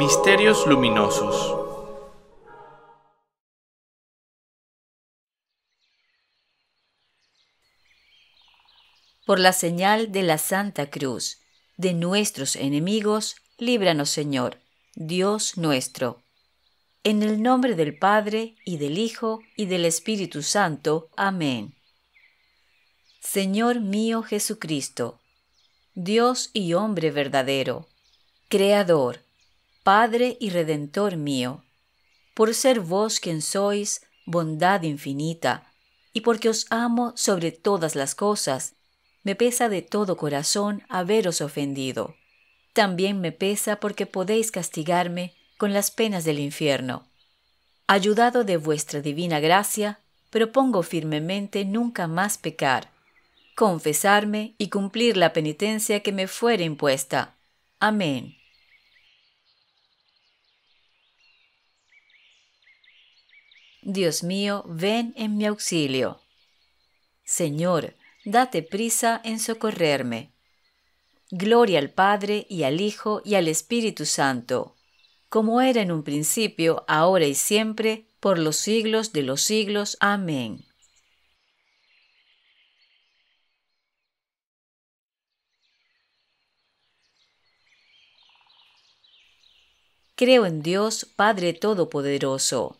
Misterios Luminosos Por la señal de la Santa Cruz, de nuestros enemigos, líbranos Señor, Dios nuestro. En el nombre del Padre, y del Hijo, y del Espíritu Santo. Amén. Señor mío Jesucristo, Dios y hombre verdadero, Creador, Padre y Redentor mío, por ser vos quien sois, bondad infinita, y porque os amo sobre todas las cosas, me pesa de todo corazón haberos ofendido. También me pesa porque podéis castigarme con las penas del infierno. Ayudado de vuestra divina gracia, propongo firmemente nunca más pecar, confesarme y cumplir la penitencia que me fuere impuesta. Amén. Dios mío, ven en mi auxilio. Señor, date prisa en socorrerme. Gloria al Padre y al Hijo y al Espíritu Santo, como era en un principio, ahora y siempre, por los siglos de los siglos. Amén. Creo en Dios, Padre Todopoderoso.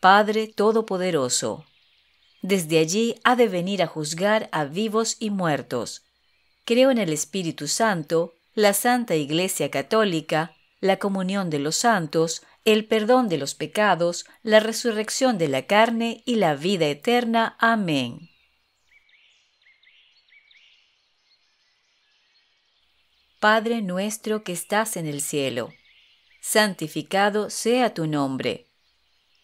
Padre Todopoderoso. Desde allí ha de venir a juzgar a vivos y muertos. Creo en el Espíritu Santo, la Santa Iglesia Católica, la comunión de los santos, el perdón de los pecados, la resurrección de la carne y la vida eterna. Amén. Padre nuestro que estás en el cielo, santificado sea tu nombre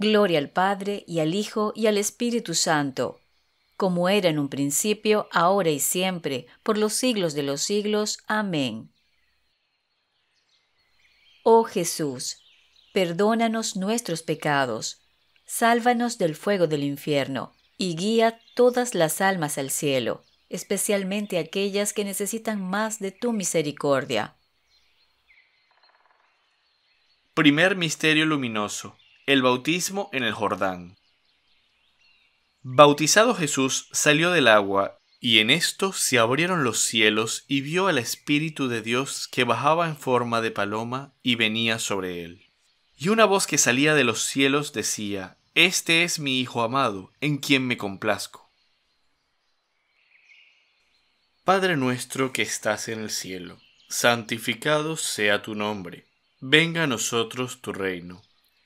Gloria al Padre y al Hijo y al Espíritu Santo, como era en un principio, ahora y siempre, por los siglos de los siglos. Amén. Oh Jesús, perdónanos nuestros pecados, sálvanos del fuego del infierno y guía todas las almas al cielo, especialmente aquellas que necesitan más de tu misericordia. Primer Misterio Luminoso el bautismo en el Jordán. Bautizado Jesús salió del agua, y en esto se abrieron los cielos y vio al Espíritu de Dios que bajaba en forma de paloma y venía sobre él. Y una voz que salía de los cielos decía, Este es mi Hijo amado, en quien me complazco. Padre nuestro que estás en el cielo, santificado sea tu nombre, venga a nosotros tu reino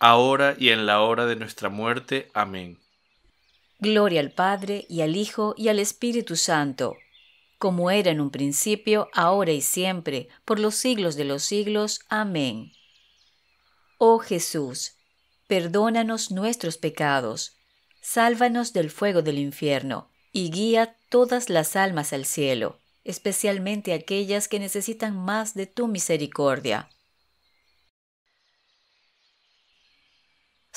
ahora y en la hora de nuestra muerte. Amén. Gloria al Padre y al Hijo y al Espíritu Santo, como era en un principio, ahora y siempre, por los siglos de los siglos. Amén. Oh Jesús, perdónanos nuestros pecados, sálvanos del fuego del infierno y guía todas las almas al cielo, especialmente aquellas que necesitan más de tu misericordia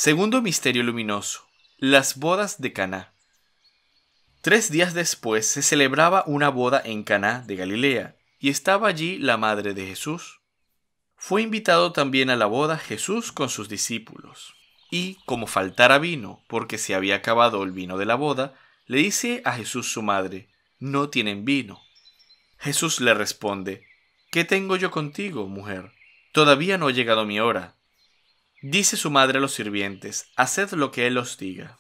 Segundo misterio luminoso. Las bodas de Caná. Tres días después se celebraba una boda en Caná de Galilea y estaba allí la madre de Jesús. Fue invitado también a la boda Jesús con sus discípulos. Y como faltara vino, porque se había acabado el vino de la boda, le dice a Jesús su madre, no tienen vino. Jesús le responde, ¿qué tengo yo contigo, mujer? Todavía no ha llegado mi hora. Dice su madre a los sirvientes, haced lo que él os diga.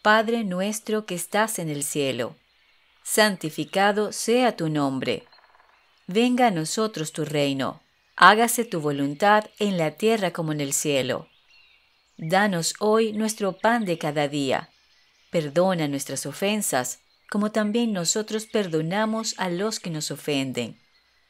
Padre nuestro que estás en el cielo, santificado sea tu nombre. Venga a nosotros tu reino, hágase tu voluntad en la tierra como en el cielo. Danos hoy nuestro pan de cada día. Perdona nuestras ofensas, como también nosotros perdonamos a los que nos ofenden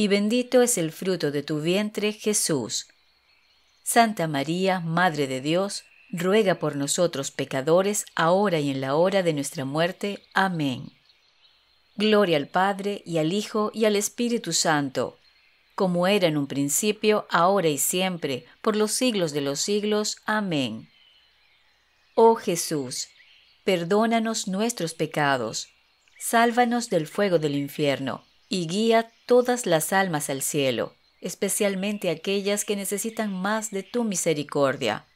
y bendito es el fruto de tu vientre, Jesús. Santa María, Madre de Dios, ruega por nosotros pecadores, ahora y en la hora de nuestra muerte. Amén. Gloria al Padre, y al Hijo, y al Espíritu Santo, como era en un principio, ahora y siempre, por los siglos de los siglos. Amén. Oh Jesús, perdónanos nuestros pecados, sálvanos del fuego del infierno, y guía todas las almas al cielo, especialmente aquellas que necesitan más de tu misericordia.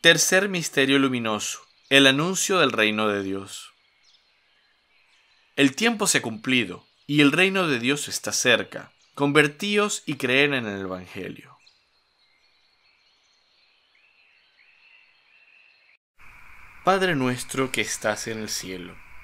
Tercer Misterio Luminoso. El anuncio del reino de Dios. El tiempo se ha cumplido y el reino de Dios está cerca. Convertíos y creed en el Evangelio. Padre nuestro que estás en el cielo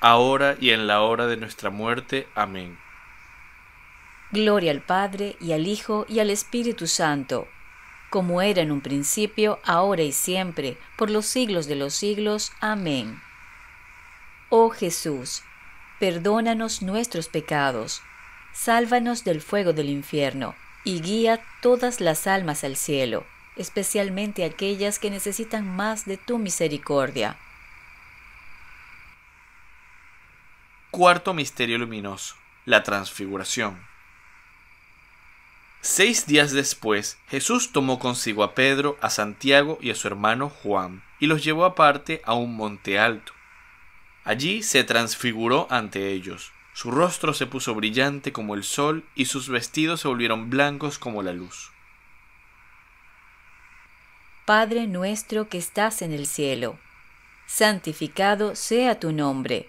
ahora y en la hora de nuestra muerte. Amén. Gloria al Padre, y al Hijo, y al Espíritu Santo, como era en un principio, ahora y siempre, por los siglos de los siglos. Amén. Oh Jesús, perdónanos nuestros pecados, sálvanos del fuego del infierno, y guía todas las almas al cielo, especialmente aquellas que necesitan más de tu misericordia Cuarto misterio luminoso, la transfiguración. Seis días después, Jesús tomó consigo a Pedro, a Santiago y a su hermano Juan, y los llevó aparte a un monte alto. Allí se transfiguró ante ellos. Su rostro se puso brillante como el sol y sus vestidos se volvieron blancos como la luz. Padre nuestro que estás en el cielo, santificado sea tu nombre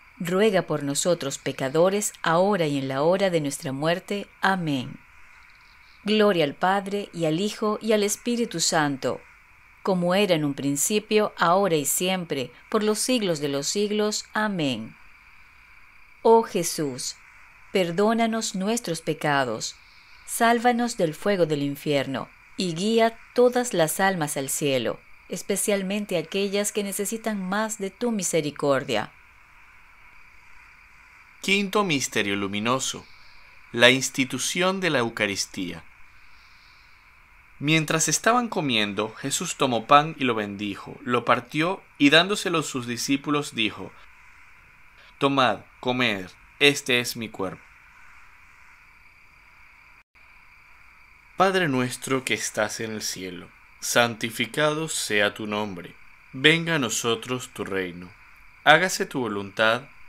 ruega por nosotros pecadores, ahora y en la hora de nuestra muerte. Amén. Gloria al Padre, y al Hijo, y al Espíritu Santo, como era en un principio, ahora y siempre, por los siglos de los siglos. Amén. Oh Jesús, perdónanos nuestros pecados, sálvanos del fuego del infierno, y guía todas las almas al cielo, especialmente aquellas que necesitan más de tu misericordia Quinto Misterio Luminoso. La institución de la Eucaristía. Mientras estaban comiendo, Jesús tomó pan y lo bendijo, lo partió y dándoselo a sus discípulos dijo, Tomad, comed, este es mi cuerpo. Padre nuestro que estás en el cielo, santificado sea tu nombre, venga a nosotros tu reino, hágase tu voluntad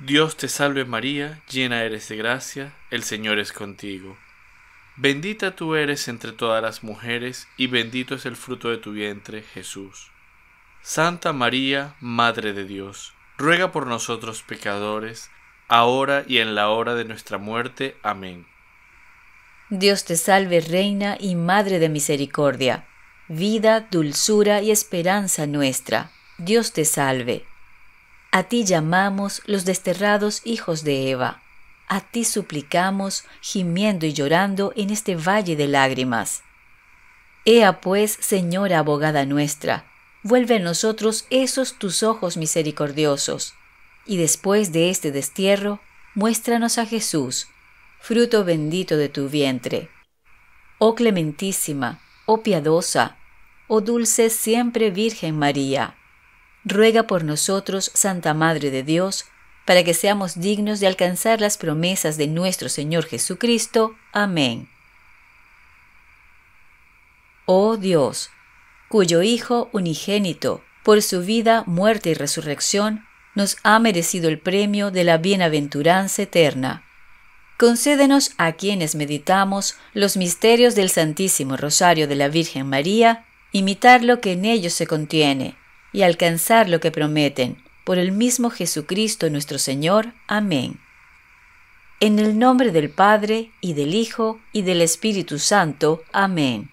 Dios te salve María, llena eres de gracia, el Señor es contigo. Bendita tú eres entre todas las mujeres, y bendito es el fruto de tu vientre, Jesús. Santa María, Madre de Dios, ruega por nosotros pecadores, ahora y en la hora de nuestra muerte. Amén. Dios te salve, Reina y Madre de Misericordia, vida, dulzura y esperanza nuestra. Dios te salve. A ti llamamos los desterrados hijos de Eva. A ti suplicamos, gimiendo y llorando en este valle de lágrimas. Ea pues, Señora abogada nuestra, vuelve en nosotros esos tus ojos misericordiosos, y después de este destierro, muéstranos a Jesús, fruto bendito de tu vientre. Oh clementísima, oh piadosa, oh dulce siempre Virgen María ruega por nosotros, Santa Madre de Dios, para que seamos dignos de alcanzar las promesas de nuestro Señor Jesucristo. Amén. Oh Dios, cuyo Hijo unigénito, por su vida, muerte y resurrección, nos ha merecido el premio de la bienaventuranza eterna. Concédenos a quienes meditamos los misterios del Santísimo Rosario de la Virgen María, imitar lo que en ellos se contiene y alcanzar lo que prometen. Por el mismo Jesucristo nuestro Señor. Amén. En el nombre del Padre, y del Hijo, y del Espíritu Santo. Amén.